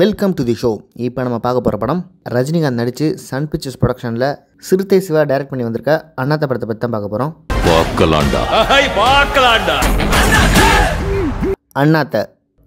welcome to the show இப்போ நம்ம பார்க்க போகிற படம் ரஜினிகாந்த் நடித்து சன் பிக்சர்ஸ் ப்ரொடக்ஷனில் சிறுத்தை சிவா டைரக்ட் பண்ணி வந்திருக்க அண்ணாத்த படத்தை பற்றி தான் பார்க்க போகிறோம் அண்ணாத்த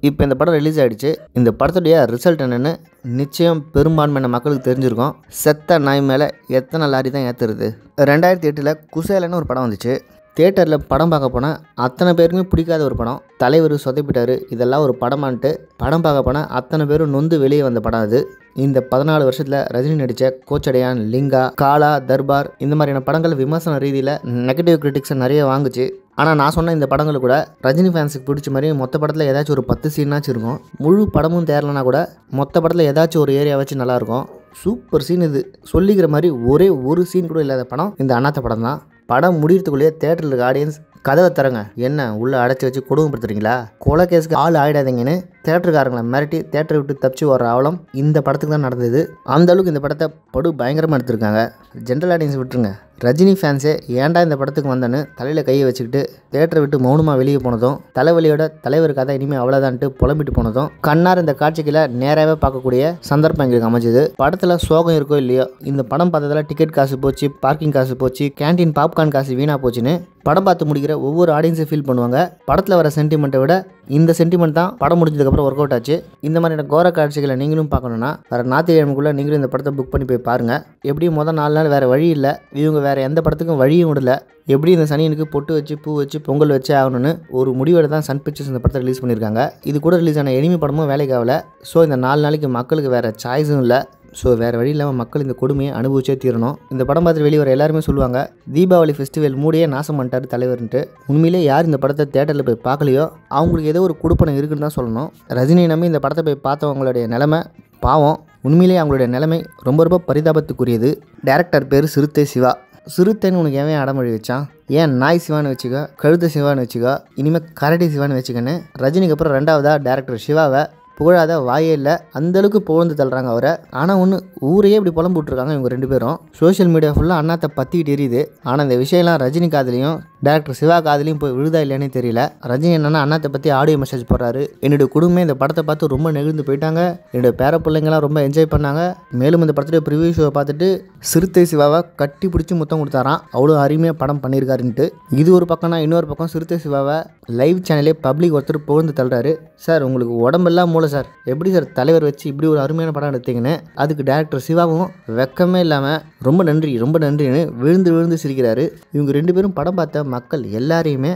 இப்போ இந்த படம் ரிலீஸ் ஆகிடுச்சு இந்த படத்துடைய ரிசல்ட் என்னென்னு நிச்சயம் பெரும்பான்மையான மக்களுக்கு தெரிஞ்சிருக்கும் செத்த நாய் மேலே எத்தனை லாரி தான் ஏற்றுறது ரெண்டாயிரத்தி எட்டில் குசேலன்னு ஒரு படம் வந்துச்சு தேட்டரில் படம் பார்க்க போனால் அத்தனை பேருக்குமே பிடிக்காத ஒரு படம் தலைவர் சொதைப்பிட்டார் இதெல்லாம் ஒரு படமான்ட்டு படம் பார்க்க போனால் அத்தனை பேரும் நொந்து வெளியே வந்த படம் அது இந்த பதினாலு வருஷத்தில் ரஜினி நடித்த கோச்சடையான் லிங்கா காலா தர்பார் இந்த மாதிரியான படங்கள் விமர்சன ரீதியில் நெகட்டிவ் கிரிட்டிக்ஸை நிறைய வாங்குச்சு ஆனால் நான் சொன்ன இந்த படங்கள் கூட ரஜினி ஃபேன்ஸுக்கு பிடிச்ச மாதிரி மொத்த படத்தில் ஏதாச்சும் ஒரு பத்து சீனாச்சும் இருக்கும் முழு படமும் தேரலனா கூட மொத்த படத்தில் ஏதாச்சும் ஒரு ஏரியா வச்சு நல்லாயிருக்கும் சூப்பர் சீன் இது சொல்லிக்கிற மாதிரி ஒரே ஒரு சீன் கூட இல்லாத படம் இந்த அனாத்த படம் தான் படம் முடியறதுக்குள்ளேயே தேட்டரில் இருக்க ஆடியன்ஸ் கதவை தரங்க என்ன உள்ளே அடைச்சி வச்சு கொடுமைப்படுத்துறீங்களா கொலை கேஸுக்கு ஆள் ஆகிடாதீங்கன்னு தேட்டருக்காரங்களை மிரட்டி தேட்டரை விட்டு தப்பிச்சு வர அவலம் இந்த படத்துக்கு தான் நடந்தது அந்த அளவுக்கு இந்த படத்தை படு பயங்கரமாக எடுத்திருக்காங்க ஜென்ரல் ஆடியன்ஸ் விட்டுருங்க ரஜினி ஃபேன்ஸே ஏன்டா இந்த படத்துக்கு வந்தேன்னு தலையில் கையை வச்சுக்கிட்டு தேட்டரை விட்டு மௌனமாக வெளியே போனதும் தலைவலியோட தலைவர் கதை இனிமேல் அவ்வளோதான்ட்டு புலம்பிட்டு போனதும் கண்ணார் இந்த காட்சிகளை நேராகவே பார்க்கக்கூடிய சந்தர்ப்பம் எங்களுக்கு அமைஞ்சது படத்தில் சோகம் இருக்கோ இல்லையோ இந்த படம் பார்த்ததில் டிக்கெட் காசு போச்சு பார்க்கிங் காசு போச்சு கேன்டீன் பாப்கார்ன் காசு வீணாக போச்சுன்னு படம் பார்த்து முடிக்கிற ஒவ்வொரு ஆடியன்ஸும் ஃபீல் பண்ணுவாங்க படத்தில் வர சென்டிமெண்ட்டை விட இந்த சென்டிமெண்ட் தான் படம் முடிஞ்சதுக்கப்புறம் ஒர்க் அவுட் ஆச்சு இந்த மாதிரியான கோர காட்சிகளை நீங்களும் பார்க்கணுன்னா வேறு ஞாயிற்றுக்கிழமைக்குள்ளே நீங்களும் இந்த படத்தை புக் பண்ணி போய் பாருங்கள் எப்படியும் மொதல் நாலு நாள் வேறு வழி இல்லை இவங்க வேறு எந்த படத்துக்கும் வழியும் விடல எப்படி இந்த சனியனுக்கு பொட்டு வச்சு பூ வச்சு பொங்கல் வச்சு ஆகணும்னு ஒரு முடிவோட தான் சன் பிக்சர்ஸ் இந்த படத்தை ரிலீஸ் பண்ணியிருக்காங்க இது கூட ரிலீஸ் ஆன எனிமி படமும் வேலைக்கு ஆகல ஸோ இந்த நாலு நாளைக்கு மக்களுக்கு வேறு சாய்ஸும் இல்லை ஸோ வேறு வழி இல்லாமல் மக்கள் இந்த கொடுமையை அனுபவிச்சே தீரணும் இந்த படம் பார்த்துட்டு வெளியே வர எல்லாருமே சொல்லுவாங்க தீபாவளி ஃபெஸ்டிவல் மூடியே நாசம் பண்ணிட்டார் தலைவர்ன்ட்டு உண்மையிலே யார் இந்த படத்தை தேட்டரில் போய் பார்க்கலையோ அவங்களுக்கு ஏதோ ஒரு கொடுப்பனை இருக்குன்னு தான் சொல்லணும் ரஜினி நம்பி இந்த படத்தை போய் பார்த்தவங்களுடைய நிலமை பாவம் உண்மையிலேயே அவங்களுடைய நிலைமை ரொம்ப ரொம்ப பரிதாபத்துக்குரியது டேரக்டர் பேர் சிறுத்தை சிவா சிறுத்தைன்னு உனக்கு எவன் அடமொழி வச்சான் ஏன் நாய் சிவான்னு வச்சுக்க கழுத்த சிவான்னு வச்சுக்க இனிமேல் கரடி சிவான்னு வச்சுக்கன்னு ரஜினிக்கு அப்புறம் ரெண்டாவதாக டேரக்டர் சிவாவை புகழாத வாயே இல்லை அந்தளவுக்கு புகழ்ந்து தள்ளுறாங்க அவரை ஆனால் ஒன்று ஊரையே இப்படி புலம்பு விட்டுருக்காங்க இவங்க ரெண்டு பேரும் சோஷியல் மீடியா ஃபுல்லாக அண்ணாத்த பற்றிக்கிட்டு எரியுது ஆனால் இந்த விஷயம்லாம் ரஜினிகாந்த்லேயும் டேரக்டர் சிவா காதலையும் போய் விழுதா இல்லையானே தெரியல ரஜினி என்னன்னா அண்ணாத்தை பற்றி ஆடியோ மெசேஜ் போடுறாரு என்னுடைய குடும்பம் இந்த படத்தை பார்த்து ரொம்ப நெகிழ்ந்து போயிட்டாங்க என்னுடைய பேர பிள்ளைங்களாம் ரொம்ப என்ஜாய் பண்ணாங்க மேலும் இந்த படத்துடைய ப்ரிவியூ ஷோவை பார்த்துட்டு சிறுத்தை சிவாவை கட்டி பிடிச்சி முத்தம் கொடுத்தாராம் அவ்வளோ அருமையாக படம் பண்ணியிருக்காருன்ட்டு இது ஒரு பக்கம்னா இன்னொரு பக்கம் சிறுத்தை சிவாவை லைவ் சேனலே பப்ளிக் ஒருத்தர் புகழ்ந்து தள்ளுறாரு சார் உங்களுக்கு உடம்பெல்லாம் மூளை சார் எப்படி சார் தலைவர் வச்சு இப்படி ஒரு அருமையான படம் எடுத்தீங்கன்னு அதுக்கு டேரக்டர் சிவாவும் வெக்கமே இல்லாமல் ரொம்ப நன்றி ரொம்ப நன்றின்னு விழுந்து விழுந்து சிரிக்கிறாரு இவங்க ரெண்டு பேரும் படம் பார்த்த மக்கள் எல்லாரையுமே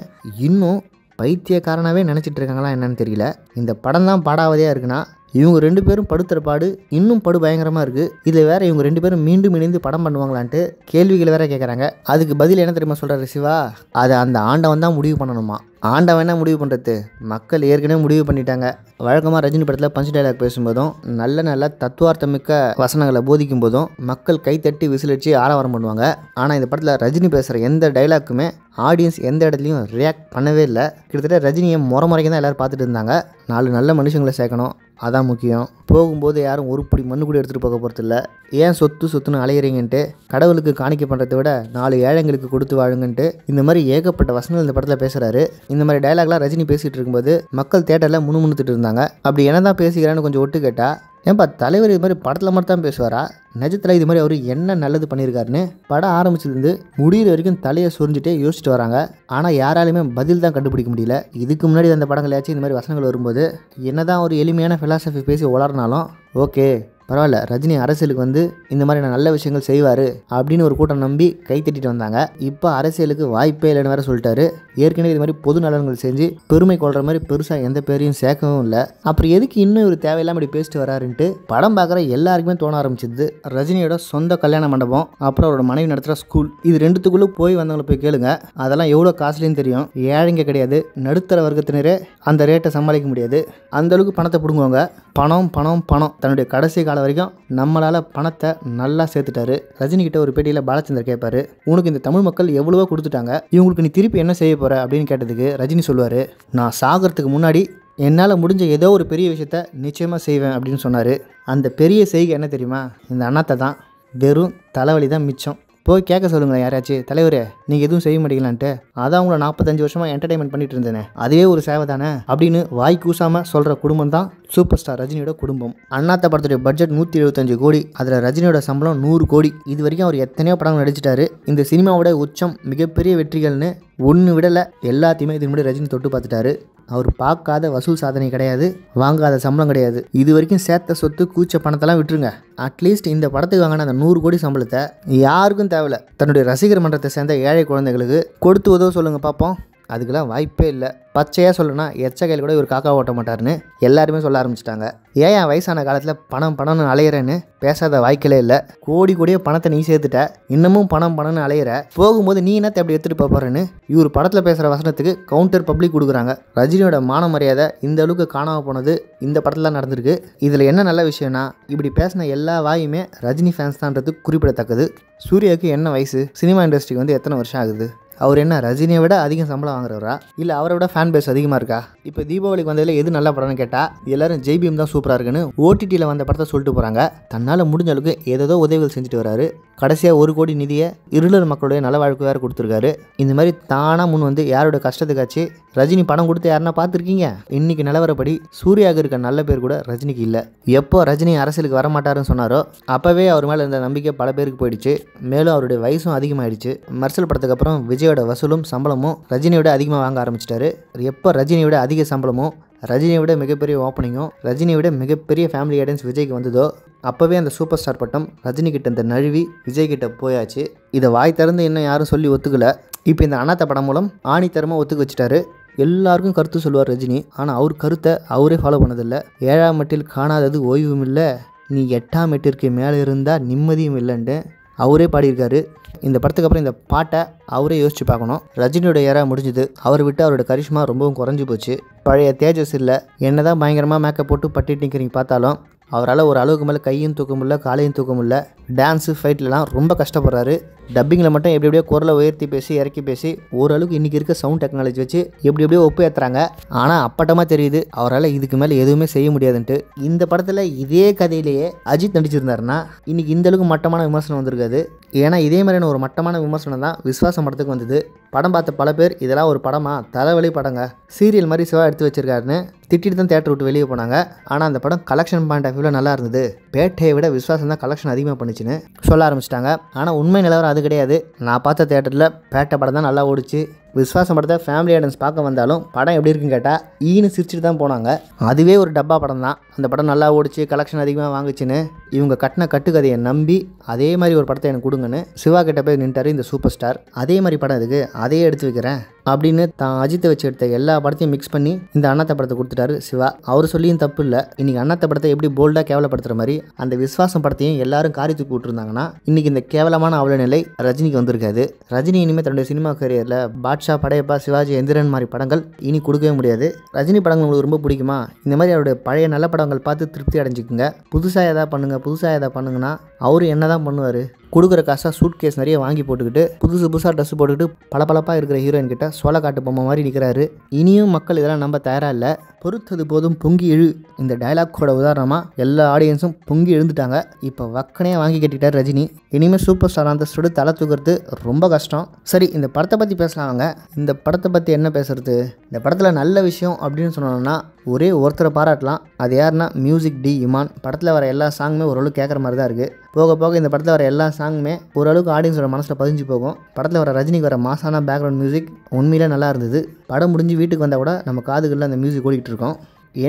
இன்னும் பைத்தியக்காரனாகவே நினச்சிட்டு இருக்காங்களா என்னன்னு தெரியல இந்த படம் தான் பாடாவதையாக இருக்குன்னா இவங்க ரெண்டு பேரும் படுத்துற பாடு இன்னும் படு பயங்கரமாக இருக்குது இதில் வேறு இவங்க ரெண்டு பேரும் மீண்டும் இணைந்து படம் பண்ணுவாங்களான்ட்டு கேள்விகள் வேற கேட்குறாங்க அதுக்கு பதில் என்ன தெரியுமா சொல்கிறாரு சிவா அதை அந்த ஆண்டவன் தான் முடிவு பண்ணணுமா ஆண்டவன் என்ன முடிவு பண்ணுறது மக்கள் ஏற்கனவே முடிவு பண்ணிட்டாங்க வழக்கமாக ரஜினி படத்தில் பஞ்சு டைலாக் பேசும்போதும் நல்ல நல்ல தத்துவார்த்தமிக்க வசனங்களை போதிக்கும் போதும் மக்கள் கைத்தட்டி விசிலடிச்சு ஆரவாரம் பண்ணுவாங்க ஆனால் இந்த படத்தில் ரஜினி பேசுகிற எந்த டைலாக்குமே ஆடியன்ஸ் எந்த இடத்துலையும் ரியாக்ட் பண்ணவே இல்லை கிட்டத்தட்ட ரஜினியை முறை முறைக்கு தான் எல்லோரும் பார்த்துட்டு இருந்தாங்க நாலு நல்ல மனுஷங்களை சேர்க்கணும் அதான் முக்கியம் போகும்போது யாரும் ஒரு பிடி மண்ணு கூட எடுத்துகிட்டு போக போகிறது இல்லை ஏன் சொத்து சொத்துன்னு அலையிறீங்கன்ட்டு கடவுளுக்கு காணிக்க பண்ணுறதை விட நாலு ஏழைங்களுக்கு கொடுத்து வாழுங்கன்ட்டு இந்த மாதிரி ஏகப்பட்ட வசனங்கள் இந்த படத்தில் பேசுகிறாரு இந்த மாதிரி டைலாக்லாம் ரஜினி பேசிகிட்டு இருக்கும்போது மக்கள் தேட்டரில் முணுமுணுத்துட்டு இருந்தாங்க அப்படி என்ன தான் பேசிக்கிறான்னு கொஞ்சம் ஒட்டு கேட்டால் ஏன்பா தலைவர் இது மாதிரி படத்தில் மட்டும் தான் பேசுவாரா நிஜத்தில் இது மாதிரி அவர் என்ன நல்லது பண்ணியிருக்காருன்னு படம் ஆரம்பிச்சதுலேருந்து முடிகிற வரைக்கும் தலையை சொரிஞ்சுட்டே யோசிச்சுட்டு வராங்க ஆனால் யாராலுமே பதில் தான் கண்டுபிடிக்க முடியல இதுக்கு முன்னாடி அந்த ஏச்சு இந்த மாதிரி வசனங்கள் வரும்போது என்ன தான் ஒரு எளிமையான ஃபிலாசபி பேசி வளர்னாலும் ஓகே பரவாயில்ல ரஜினி அரசியலுக்கு வந்து இந்த மாதிரி நல்ல விஷயங்கள் செய்வார் அப்படின்னு ஒரு கூட்டம் நம்பி கை தட்டிட்டு வந்தாங்க இப்போ அரசியலுக்கு வாய்ப்பே இல்லைன்னு வேற சொல்லிட்டாரு ஏற்கனவே இது மாதிரி பொது நலன்கள் செஞ்சு பெருமை கொள்கிற மாதிரி பெருசாக எந்த பேரையும் சேர்க்கவும் இல்லை அப்புறம் எதுக்கு இன்னும் இவர் தேவையில்லாம இப்படி பேசிட்டு வராருன்ட்டு படம் பார்க்குற எல்லாருக்குமே தோண ஆரம்பிச்சிது ரஜினியோட சொந்த கல்யாண மண்டபம் அப்புறம் அவரோட மனைவி நடத்துகிற ஸ்கூல் இது ரெண்டுத்துக்குள்ளே போய் வந்தவங்களை போய் கேளுங்க அதெல்லாம் எவ்வளோ காஸ்ட்லின்னு தெரியும் ஏழைங்க கிடையாது நடுத்தர வர்க்கத்தினரே அந்த ரேட்டை சமாளிக்க முடியாது அந்தளவுக்கு பணத்தை பிடுங்குவாங்க பணம் பணம் பணம் தன்னுடைய கடைசி கால வரைக்கும் நம்மளால் பணத்தை நல்லா சேர்த்துட்டாரு ரஜினிகிட்ட ஒரு பேட்டியில் பாலச்சந்தர் கேட்பாரு உனக்கு இந்த தமிழ் மக்கள் எவ்வளவோ கொடுத்துட்டாங்க இவங்களுக்கு நீ திருப்பி என்ன செய்ய போகிற அப்படின்னு கேட்டதுக்கு ரஜினி சொல்லுவார் நான் சாகிறதுக்கு முன்னாடி என்னால் முடிஞ்ச ஏதோ ஒரு பெரிய விஷயத்த நிச்சயமாக செய்வேன் அப்படின்னு சொன்னார் அந்த பெரிய செய்கை என்ன தெரியுமா இந்த அண்ணாத்தை தான் வெறும் தலைவலி தான் மிச்சம் போய் கேட்க சொல்லுங்களேன் யாராச்சும் தலைவரே நீங்கள் எதுவும் செய்ய மாட்டீங்களான்ட்டு அதான் அவங்கள நாற்பத்தஞ்சு வருஷமாக என்டர்டைன்மெண்ட் பண்ணிட்டு இருந்தேன் அதுவே ஒரு சேவை தானே அப்படின்னு வாய் கூசாமல் சொல்கிற குடும்பம் தான் சூப்பர் ஸ்டார் ரஜினியோட குடும்பம் அண்ணாத்த படத்துடைய பட்ஜெட் நூற்றி எழுபத்தஞ்சு கோடி அதில் ரஜினியோட சம்பளம் நூறு கோடி இது வரைக்கும் அவர் எத்தனையோ படங்கள் நடிச்சிட்டாரு இந்த சினிமாவோட உச்சம் மிகப்பெரிய வெற்றிகள்னு ஒன்று விடலை எல்லாத்தையுமே இது முன்னாடி ரஜினி தொட்டு பார்த்துட்டாரு அவர் பார்க்காத வசூல் சாதனை கிடையாது வாங்காத சம்பளம் கிடையாது இது வரைக்கும் சேர்த்த சொத்து கூச்ச பணத்தெல்லாம் விட்டுருங்க அட்லீஸ்ட் இந்த படத்துக்கு வாங்கின அந்த நூறு கோடி சம்பளத்தை யாருக்கும் தேவையில்ல தன்னுடைய ரசிகர் மன்றத்தை சேர்ந்த ஏழை குழந்தைகளுக்கு கொடுத்து உதவ சொல்லுங்கள் பார்ப்போம் அதுக்கெல்லாம் வாய்ப்பே இல்லை பச்சையாக சொல்லணும்னா எச்ச கையில் கூட இவர் காக்கா ஓட்ட மாட்டார்னு எல்லாருமே சொல்ல ஆரம்பிச்சிட்டாங்க ஏன் என் வயசான காலத்தில் பணம் பணம்னு அலையிறேன்னு பேசாத வாய்க்கலே இல்லை கோடி கோடியே பணத்தை நீ சேர்த்துட்ட இன்னமும் பணம் பணம்னு அலையிற போகும்போது நீ என்ன அப்படி எடுத்துகிட்டு போகிறேன்னு இவர் படத்தில் பேசுகிற வசனத்துக்கு கவுண்டர் பப்ளிக் கொடுக்குறாங்க ரஜினியோட மான மரியாதை இந்த அளவுக்கு காணாமல் போனது இந்த படத்தில் நடந்திருக்கு இதில் என்ன நல்ல விஷயம்னா இப்படி பேசின எல்லா வாயுமே ரஜினி ஃபேன்ஸ் தான்றது குறிப்பிடத்தக்கது சூர்யாவுக்கு என்ன வயசு சினிமா இண்டஸ்ட்ரிக்கு வந்து எத்தனை வருஷம் ஆகுது அவர் என்ன ரஜினியை விட அதிகம் சம்பளம் வாங்குறவரா இல்லை அவரை விட ஃபேன் பேஸ் அதிகமாக இருக்கா இப்போ தீபாவளிக்கு வந்ததில் எது நல்ல படம்னு கேட்டால் எல்லாரும் ஜெய்பீம் தான் சூப்பராக இருக்குன்னு ஓடிடியில் வந்த படத்தை சொல்லிட்டு போகிறாங்க தன்னால் முடிஞ்ச அளவுக்கு ஏதோ உதவிகள் செஞ்சுட்டு வராரு கடைசியாக ஒரு கோடி நிதியை இருளர் மக்களுடைய நல்ல வாழ்க்கை வேறு கொடுத்துருக்காரு இந்த மாதிரி தானாக முன் வந்து யாரோட கஷ்டத்துக்காச்சு ரஜினி பணம் கொடுத்து யாருன்னா பார்த்துருக்கீங்க இன்னைக்கு நிலவரப்படி சூர்யாவுக்கு இருக்க நல்ல பேர் கூட ரஜினிக்கு இல்லை எப்போ ரஜினி அரசியலுக்கு வரமாட்டாருன்னு சொன்னாரோ அப்போவே அவர் மேலே இருந்த நம்பிக்கை பல பேருக்கு போயிடுச்சு மேலும் அவருடைய வயசும் அதிகமாகிடுச்சு மர்சல் படத்துக்கு அப்புறம் விஜயோட வசூலும் சம்பளமும் ரஜினியோட அதிகமாக வாங்க ஆரம்பிச்சிட்டாரு எப்போ ரஜினியோட அதிக சம்பளமும் ரஜினியை விட மிகப்பெரிய ஓப்பனிங்கும் ரஜினியை விட மிகப்பெரிய ஃபேமிலி கைடன்ஸ் விஜய்க்கு வந்ததோ அப்போவே அந்த சூப்பர் ஸ்டார் பட்டம் ரஜினிகிட்ட இந்த நழுவி விஜய்கிட்ட போயாச்சு இதை வாய் திறந்து இன்னும் யாரும் சொல்லி ஒத்துக்கல இப்போ இந்த அனாத்த படம் மூலம் ஆணித்தரமாக ஒத்துக்க வச்சுட்டாரு எல்லாருக்கும் கருத்து சொல்லுவார் ரஜினி ஆனால் அவர் கருத்தை அவரே ஃபாலோ பண்ணதில்லை ஏழாம் மட்டில் காணாதது ஓய்வும் இல்லை நீ எட்டாம் எட்டிற்கு மேலே இருந்தால் நிம்மதியும் இல்லைன்ட்டு அவரே பாடியிருக்காரு இந்த படத்துக்கு அப்புறம் இந்த பாட்டை அவரே யோசிச்சு பார்க்கணும் ரஜினியோட ஏரா முடிஞ்சது அவரை விட்டு அவரோட கரிஷ்மா ரொம்பவும் குறைஞ்சி போச்சு பழைய தேஜஸ் இல்லை என்ன தான் பயங்கரமாக மேக்கப் போட்டு பட்டிட்டு நிற்கிறீங்க பார்த்தாலும் அவரால் ஒரு அளவுக்கு மேலே கையும் தூக்க முடியல காலையும் தூக்க முடியல டான்ஸு ஃபைட்லலாம் ரொம்ப கஷ்டப்படுறாரு டப்பிங்கில் மட்டும் எப்படி எப்படியோ குரலை உயர்த்தி பேசி இறக்கி பேசி ஓரளவுக்கு இன்றைக்கி இருக்க சவுண்ட் டெக்னாலஜி வச்சு எப்படி எப்படியோ ஒப்பு ஏற்றுறாங்க ஆனால் அப்பட்டமாக தெரியுது அவரால் இதுக்கு மேலே எதுவுமே செய்ய முடியாதுன்ட்டு இந்த படத்தில் இதே கதையிலேயே அஜித் நடிச்சிருந்தாருன்னா இன்றைக்கி இந்தளவுக்கு மட்டமான விமர்சனம் வந்திருக்காது ஏன்னா இதே மாதிரியான ஒரு மட்டமான விமர்சனம் தான் விஸ்வாசம் படத்துக்கு வந்தது படம் பார்த்த பல பேர் இதெல்லாம் ஒரு படமாக தலைவலி படங்க சீரியல் மாதிரி சிவா எடுத்து வச்சிருக்காருன்னு திட்டிட்டு தான் தேட்டர் விட்டு வெளியே போனாங்க ஆனால் அந்த படம் கலெக்ஷன் பாயிண்ட் ஆஃப் வியூவில் நல்லா இருந்தது பேட்டையை விட விஸ்வாசம் தான் கலெக்ஷன் அதிகமாக பண்ணுச்சுன்னு சொல்ல ஆரம்பிச்சிட்டாங்க ஆனால் உண்மை நிலவரம் அது கிடையாது நான் பார்த்த தேட்டரில் பேட்டை படம் தான் நல்லா ஓடிச்சு விஸ்வாசம் படத்தை ஃபேமிலி ஆடியன்ஸ் பார்க்க வந்தாலும் படம் எப்படி இருக்குன்னு கேட்டால் ஈனு சிரிச்சுட்டு தான் போனாங்க அதுவே ஒரு டப்பா படம் தான் அந்த படம் நல்லா ஓடிச்சு கலெக்ஷன் அதிகமாக வாங்குச்சுன்னு இவங்க கட்டின கட்டுக்கதையை நம்பி அதே மாதிரி ஒரு படத்தை எனக்கு கொடுங்கன்னு சிவா கிட்ட போய் நின்ட்டார் இந்த சூப்பர் ஸ்டார் அதே மாதிரி படம் இதுக்கு அதையே எடுத்து வைக்கிறேன் அப்படின்னு தான் அஜித்தை வச்சு எடுத்த எல்லா படத்தையும் மிக்ஸ் பண்ணி இந்த அண்ணாத்த படத்தை கொடுத்துட்டாரு சிவா அவர் சொல்லியும் தப்பு இல்லை இன்னைக்கு அண்ணாத்த படத்தை எப்படி போல்டாக கேவலப்படுத்துகிற மாதிரி அந்த விஸ்வாசம் படத்தையும் எல்லாரும் காரி தூக்கி விட்டுருந்தாங்கன்னா இன்னைக்கு இந்த கேவலமான அவல நிலை ரஜினிக்கு வந்திருக்காது ரஜினி இனிமேல் தன்னுடைய சினிமா கரியரில் பாட் பாட்ஷா படையப்பா சிவாஜி எந்திரன் மாதிரி படங்கள் இனி கொடுக்கவே முடியாது ரஜினி படங்கள் உங்களுக்கு ரொம்ப பிடிக்குமா இந்த மாதிரி அவருடைய பழைய நல்ல படங்கள் பார்த்து திருப்தி அடைஞ்சிக்குங்க புதுசாக எதாவது பண்ணுங்கள் புதுசாக எதாவது பண்ணுங்கன்னா அவர் என்ன தான் பண்ணுவார் கொடுக்குற காசாக சூட் கேஸ் நிறைய வாங்கி போட்டுக்கிட்டு புதுசு புதுசாக ட்ரெஸ் போட்டுக்கிட்டு பளபளப்பாக இருக்கிற ஹீரோயின் கிட்ட சோள காட்டு பொம்மை மாதிரி நிற்கிறாரு இனியும் மக்கள் இதெல்லாம் நம்ப தயாராக இல்லை பொறுத்தது போதும் பொங்கி இழு இந்த டைலாக்கோட உதாரணமாக எல்லா ஆடியன்ஸும் பொங்கி எழுந்துட்டாங்க இப்போ வக்கனையே வாங்கி கேட்டுக்கிட்டார் ரஜினி இனிமேல் சூப்பர் ஸ்டார் அந்த சுடு தலை தூக்கிறது ரொம்ப கஷ்டம் சரி இந்த படத்தை பற்றி பேசலாம் இந்த படத்தை பற்றி என்ன பேசுறது இந்த படத்தில் நல்ல விஷயம் அப்படின்னு சொன்னோம்னா ஒரே ஒருத்தரை பாராட்டலாம் அது யாருன்னா மியூசிக் டி இமான் படத்தில் வர எல்லா சாங்குமே ஓரளவு கேட்குற மாதிரி தான் இருக்குது போக போக இந்த படத்தில் வர எல்லா சாங்குமே ஓரளவுக்கு ஆடியன்ஸோட மனசில் பதிஞ்சு போகும் படத்தில் வர ரஜினிக்கு வர மாசான பேக்ரவுண்ட் மியூசிக் உண்மையிலே நல்லா இருந்தது படம் முடிஞ்சு வீட்டுக்கு வந்தால் கூட நம்ம காதுகளில் அந்த மியூசிக் ஓடிக்கிட்டு இருக்கோம்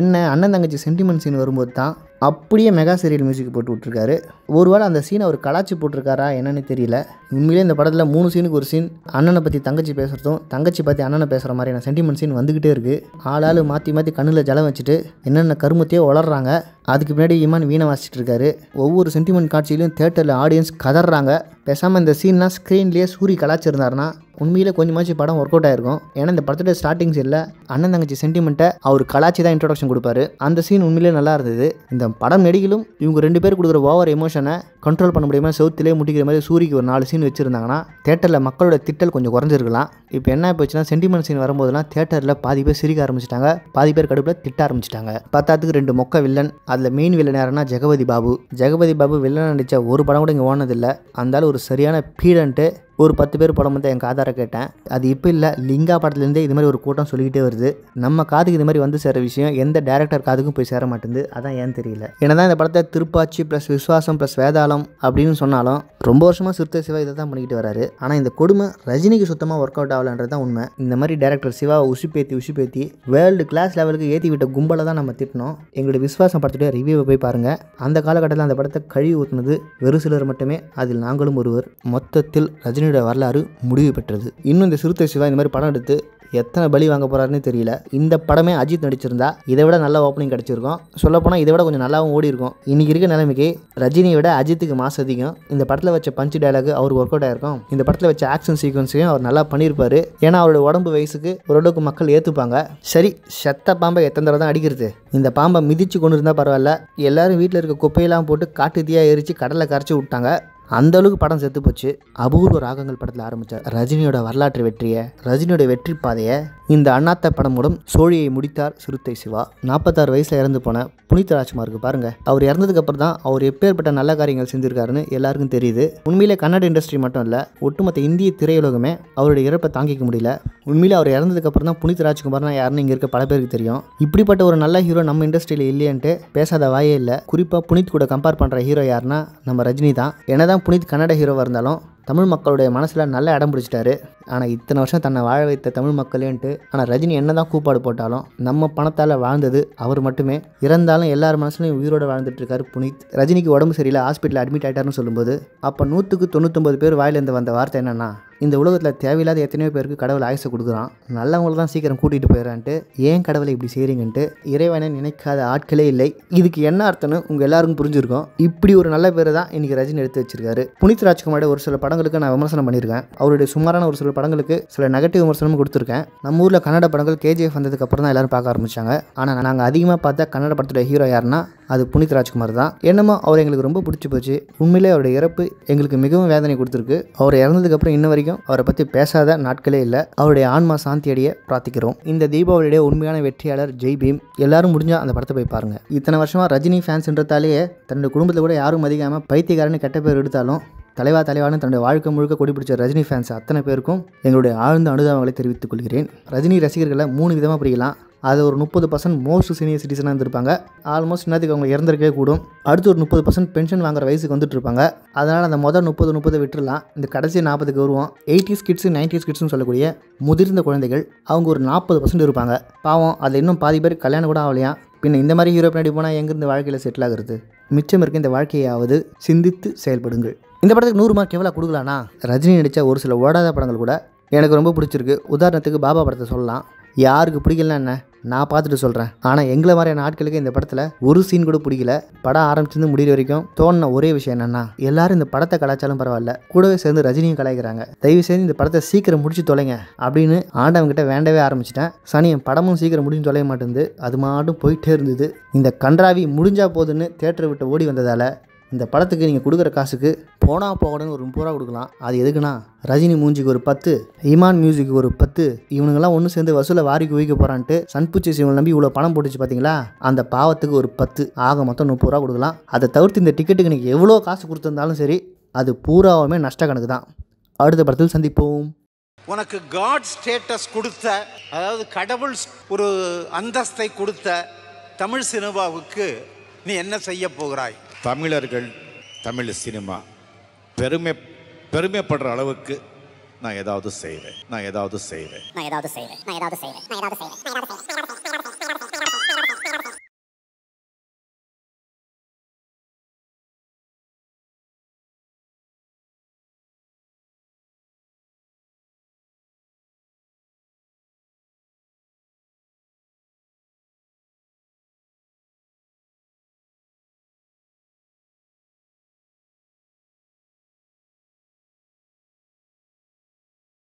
என்ன அண்ணன் தங்கச்சி சென்டிமெண்ட் சீன் வரும்போது தான் அப்படியே மெகா சீரியல் மியூசிக் போட்டு விட்ருக்காரு ஒருவேளை அந்த சீன் அவர் கலாச்சி போட்டிருக்காரா என்னன்னு தெரியல உண்மையிலே இந்த படத்தில் மூணு சீனுக்கு ஒரு சீன் அண்ணனை பற்றி தங்கச்சி பேசுகிறதும் தங்கச்சி பற்றி அண்ணனை பேசுகிற மாதிரியான சென்டிமெண்ட் சீன் வந்துக்கிட்டே இருக்குது ஆள் மாற்றி மாற்றி கண்ணில் ஜலம் வச்சுட்டு என்னென்ன கருமத்தையோ வளர்றாங்க அதுக்கு பின்னாடி இமான் வீணை வாசிச்சுட்டு இருக்காரு ஒவ்வொரு சென்டிமெண்ட் காட்சியிலையும் தேட்டரில் ஆடியன்ஸ் கதறாங்க பேசாமல் இந்த சீன்லாம் ஸ்க்ரீன்லேயே சூரி கலாச்சிருந்தாருனா உண்மையில் கொஞ்சமாச்சு படம் ஒர்க் அவுட் ஆயிருக்கும் ஏன்னா இந்த படத்தோட ஸ்டார்டிங்ஸ் இல்லை அண்ணன் தங்கச்சி சென்டிமெண்ட்டை அவர் கலாச்சி தான் இன்ட்ரொடக்ஷன் கொடுப்பாரு அந்த சீன் உண்மையிலே நல்லா இருந்தது இந்த படம் நெடிகளும் இவங்க ரெண்டு பேர் கொடுக்குற ஓவர் எமோஷனை கண்ட்ரோல் பண்ண முடியாமல் செவுத்திலே முடிக்கிற மாதிரி சூரிக்கு ஒரு நாலு சீன் வச்சுருந்தாங்கன்னா தேட்டரில் மக்களோட திட்டல் கொஞ்சம் குறைஞ்சிருக்கலாம் இப்போ என்ன போச்சுன்னா சென்டிமெண்ட் சீன் வரும்போதுலாம் தேட்டரில் பாதி பேர் சிரிக்க ஆரம்பிச்சிட்டாங்க பாதி பேர் கடுப்பில் திட்ட ஆரம்பிச்சிட்டாங்க பத்தாத்துக்கு ரெண்டு மொக்க வில்லன் அதில் மெயின் வில்லன் யாருன்னா ஜெகபதி பாபு ஜெகபதி பாபு வில்லன் நடித்த ஒரு படம் கூட இங்கே ஓனதில்லை அந்தாலும் ஒரு சரியான பீடன்ட்டு ஒரு பத்து பேர் படம் வந்து என் காதார கேட்டேன் அது இப்போ இல்லை லிங்கா படத்துலேருந்தே இது மாதிரி ஒரு கூட்டம் சொல்லிக்கிட்டே வருது நம்ம காதுக்கு இது மாதிரி வந்து சேர விஷயம் எந்த டேரக்டர் காதுக்கும் போய் சேர மாட்டேங்குது அதான் ஏன் தெரியல தான் இந்த படத்தை திருப்பாச்சி ப்ளஸ் விஸ்வாசம் ப்ளஸ் வேதாளம் அப்படின்னு சொன்னாலும் ரொம்ப வருஷமாக சிறுத்தை சிவா இதை தான் பண்ணிக்கிட்டு வராரு ஆனால் இந்த கொடுமை ரஜினிக்கு சுத்தமாக ஒர்க் அவுட் ஆகலன்றது தான் உண்மை இந்த மாதிரி டேரக்டர் சிவாவை உசுப்பேத்தி உசுப்பேத்தி வேர்ல்டு கிளாஸ் லெவலுக்கு ஏற்றி விட்ட கும்பலை தான் நம்ம திட்டினோம் எங்களுடைய விஸ்வாசம் படத்துடைய ரிவ்யூவை போய் பாருங்கள் அந்த காலகட்டத்தில் அந்த படத்தை கழுவி ஊற்றுனது வெறு சிலர் மட்டுமே அதில் நாங்களும் ஒருவர் மொத்தத்தில் ரஜினி ரஜினியோட வரலாறு முடிவு பெற்றது இன்னும் இந்த சிறுத்தை சிவா இந்த மாதிரி படம் எடுத்து எத்தனை பலி வாங்க போகிறாருன்னு தெரியல இந்த படமே அஜித் நடிச்சிருந்தா இதை விட நல்ல ஓப்பனிங் கிடச்சிருக்கும் சொல்லப்போனால் இதை விட கொஞ்சம் நல்லாவும் ஓடி இருக்கும் இன்றைக்கி இருக்க நிலைமைக்கு ரஜினியை விட அஜித்துக்கு மாசு அதிகம் இந்த படத்தில் வச்ச பஞ்சு டைலாக் அவர் ஒர்க் அவுட் ஆயிருக்கும் இந்த படத்தில் வச்ச ஆக்ஷன் சீக்வன்ஸையும் அவர் நல்லா பண்ணியிருப்பார் ஏன்னா அவரோட உடம்பு வயசுக்கு ஓரளவுக்கு மக்கள் ஏற்றுப்பாங்க சரி செத்த பாம்பை எத்தனை தடவை தான் அடிக்கிறது இந்த பாம்பை மிதிச்சு கொண்டு இருந்தால் பரவாயில்ல எல்லாரும் வீட்டில் இருக்க குப்பையெல்லாம் போட்டு காட்டு தீயாக எரிச்சு கடலை கரைச்சி விட்டாங்க அந்தளவுக்கு படம் செத்து போச்சு அபூர்வ ராகங்கள் படத்தில் ஆரம்பித்தார் ரஜினியோட வரலாற்று வெற்றியை ரஜினியோட வெற்றி பாதையை இந்த அண்ணாத்த படம் மூலம் சோழியை முடித்தார் சிறுத்தை சிவா நாற்பத்தாறு வயசில் இறந்து போன புனித ராஜ்குமாருக்கு பாருங்கள் அவர் இறந்ததுக்கப்புறம் தான் அவர் எப்பேற்பட்ட நல்ல காரியங்கள் செஞ்சுருக்காருன்னு எல்லாருக்கும் தெரியுது உண்மையிலே கன்னட இண்டஸ்ட்ரி மட்டும் இல்லை ஒட்டுமொத்த இந்திய திரையுலகமே அவருடைய இறப்பை தாங்கிக்க முடியல உண்மையிலே அவர் இறந்ததுக்கப்புறம் தான் புனித ராஜ்குமார்னா யாருன்னு இங்கே இருக்க பல பேருக்கு தெரியும் இப்படிப்பட்ட ஒரு நல்ல ஹீரோ நம்ம இண்டஸ்ட்ரியில் இல்லையன்ட்டு பேசாத வாயே இல்லை குறிப்பாக புனித் கூட கம்பேர் பண்ணுற ஹீரோ யாருன்னா நம்ம ரஜினி தான் என்னதான் தான் புனித் கன்னட ஹீரோவாக இருந்தாலும் தமிழ் மக்களுடைய மனசில் நல்ல இடம் பிடிச்சிட்டாரு ஆனால் இத்தனை வருஷம் தன்னை வாழ வைத்த தமிழ் மக்களேன்ட்டு ஆனால் ரஜினி என்ன தான் கூப்பாடு போட்டாலும் நம்ம பணத்தால் வாழ்ந்தது அவர் மட்டுமே இறந்தாலும் எல்லார் மனசுலையும் உயிரோடு வாழ்ந்துட்டுருக்காரு புனித் ரஜினிக்கு உடம்பு சரியில்லை ஹாஸ்பிட்டலில் அட்மிட் ஆகிட்டாருன்னு சொல்லும்போது அப்போ நூற்றுக்கு தொண்ணூற்றொம்பது பேர் வாயிலேருந்து வந்த வார்த்தை என்னென்னா இந்த உலகத்தில் தேவையில்லாத எத்தனையோ பேருக்கு கடவுள் ஆயுசை கொடுக்குறான் நல்லவங்களை தான் சீக்கிரம் கூட்டிகிட்டு போயிடறான்ட்டு ஏன் கடவுளை இப்படி செய்கிறீங்கன்ட்டு இறைவனை நினைக்காத ஆட்களே இல்லை இதுக்கு என்ன அர்த்தம்னு உங்கள் எல்லாருக்கும் புரிஞ்சிருக்கும் இப்படி ஒரு நல்ல பேரை தான் இன்றைக்கி ரஜினி எடுத்து வச்சிருக்காரு புனித் ராஜ்குமாரோட ஒரு சில படங்களுக்கு நான் விமர்சனம் பண்ணியிருக்கேன் அவருடைய சுமாரான ஒரு சில படங்களுக்கு சில நெகட்டிவ் விமர்சனமும் கொடுத்துருக்கேன் நம்ம ஊரில் கன்னட படங்கள் கேஜிஎஃப் வந்ததுக்கு அப்புறம் தான் எல்லாரும் பார்க்க ஆரம்பிச்சாங்க ஆனால் நாங்கள் அதிகமாக பார்த்தா கன்னட படத்துடைய ஹீரோ யாருன்னா அது புனித் ராஜ்குமார் தான் என்னமோ அவர் எங்களுக்கு ரொம்ப பிடிச்சி போச்சு உண்மையிலே அவருடைய இறப்பு எங்களுக்கு மிகவும் வேதனை கொடுத்துருக்கு அவர் இறந்ததுக்கப்புறம் இன்ன வரைக்கும் வரைக்கும் அவரை பற்றி பேசாத நாட்களே இல்லை அவருடைய ஆன்மா சாந்தி அடைய பிரார்த்திக்கிறோம் இந்த தீபாவளியுடைய உண்மையான வெற்றியாளர் ஜெய் பீம் எல்லாரும் முடிஞ்சால் அந்த படத்தை போய் பாருங்க இத்தனை வருஷமாக ரஜினி ஃபேன்ஸ்ன்றதாலேயே தன்னுடைய குடும்பத்தில் கூட யாரும் மதிக்காமல் பைத்தியக்காரன்னு கெட்ட பேர் எடுத்தாலும் தலைவா தலைவான்னு தன்னுடைய வாழ்க்கை முழுக்க கொடிபிடிச்ச ரஜினி ஃபேன்ஸ் அத்தனை பேருக்கும் எங்களுடைய ஆழ்ந்த அனுதாபங்களை தெரிவித்துக் கொள்கிறேன் ரஜினி ரசிகர்களை மூணு விதமாக பிரிக்கலாம் அது ஒரு முப்பது பர்சன்ட் மோஸ்ட் சீனியர் சிட்டிசனாக இருந்திருப்பாங்க ஆல்மோஸ்ட் இன்னத்துக்கு அவங்க இறந்துருக்கவே கூடும் அடுத்து ஒரு முப்பது பர்சன்ட் பென்ஷன் வாங்குற வயசுக்கு வந்துட்டு இருப்பாங்க அதனால் அந்த மொதல் முப்பது முப்பது விட்டுருலாம் இந்த கடைசி நாற்பதுக்கு வருவோம் எயிட்டி கிட்ஸு நைன்டிஸ் கிட்ஸ்னு சொல்லக்கூடிய முதிர்ந்த குழந்தைகள் அவங்க ஒரு நாற்பது பர்சன்ட் இருப்பாங்க பாவம் அதில் இன்னும் பாதி பேர் கல்யாணம் கூட ஆகலையா பின்ன இந்த மாதிரி ஹீரோ பண்ணி போனால் எங்கேருந்து வாழ்க்கையில் செட்டில் ஆகுறது மிச்சம் இருக்க இந்த வாழ்க்கையாவது சிந்தித்து செயல்படுங்கள் இந்த படத்துக்கு நூறு மார்க் எவ்வளோ கொடுக்கலானா ரஜினி நடித்த ஒரு சில ஓடாத படங்கள் கூட எனக்கு ரொம்ப பிடிச்சிருக்கு உதாரணத்துக்கு பாபா படத்தை சொல்லலாம் யாருக்கு பிடிக்கலன்னா என்ன நான் பார்த்துட்டு சொல்கிறேன் ஆனால் எங்களை மாதிரியான ஆட்களுக்கு இந்த படத்தில் ஒரு சீன் கூட பிடிக்கல படம் ஆரம்பிச்சிருந்து முடிகிற வரைக்கும் தோணின ஒரே விஷயம் என்னென்னா எல்லாரும் இந்த படத்தை கலாச்சாரம் பரவாயில்ல கூடவே சேர்ந்து ரஜினியும் கலாய்க்கிறாங்க தயவு செய்து இந்த படத்தை சீக்கிரம் முடிச்சு தொலைங்க அப்படின்னு ஆண்டவங்கிட்ட வேண்டவே ஆரம்பிச்சிட்டேன் சனியும் படமும் சீக்கிரம் முடிஞ்சு தொலைய மாட்டேங்குது அது மாட்டும் போயிட்டே இருந்தது இந்த கன்றாவி முடிஞ்சா போதுன்னு தேட்டரை விட்டு ஓடி வந்ததால் இந்த படத்துக்கு நீங்கள் கொடுக்குற காசுக்கு போனால் போகணும்னு ஒரு முப்பது ரூபா கொடுக்கலாம் அது எதுக்குன்னா ரஜினி மூஞ்சிக்கு ஒரு பத்து இமான் மியூசிக்கு ஒரு பத்து இவனுங்கெல்லாம் ஒன்று சேர்ந்து வசூலை வாரி குவிக்க போகிறான்ட்டு சன் சிவன் நம்பி இவ்வளோ பணம் போட்டுச்சு பார்த்தீங்களா அந்த பாவத்துக்கு ஒரு பத்து ஆக மொத்தம் முப்பது ரூபா கொடுக்கலாம் அதை தவிர்த்து இந்த டிக்கெட்டுக்கு நீங்கள் எவ்வளோ காசு கொடுத்துருந்தாலும் சரி அது பூராவுமே நஷ்ட கணக்கு தான் அடுத்த படத்தில் சந்திப்போம் உனக்கு காட் ஸ்டேட்டஸ் கொடுத்த அதாவது கடவுள் ஒரு அந்தஸ்தை கொடுத்த தமிழ் சினிமாவுக்கு நீ என்ன செய்ய போகிறாய் தமிழர்கள் தமிழ் சினிமா பெருமை பெருமைப்படுற அளவுக்கு நான் ஏதாவது செய்வேன் நான் ஏதாவது செய்வேன் நான் ஏதாவது செய்வேன் நான் ஏதாவது செய்வேன் நான் ஏதாவது செய்வேன்